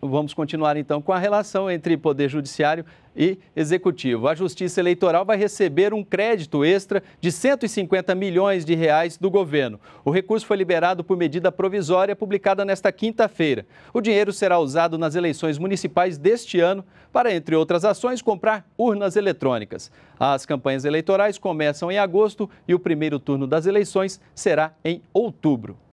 Vamos continuar então com a relação entre Poder Judiciário e Executivo. A Justiça Eleitoral vai receber um crédito extra de 150 milhões de reais do governo. O recurso foi liberado por medida provisória publicada nesta quinta-feira. O dinheiro será usado nas eleições municipais deste ano para, entre outras ações, comprar urnas eletrônicas. As campanhas eleitorais começam em agosto e o primeiro turno das eleições será em outubro.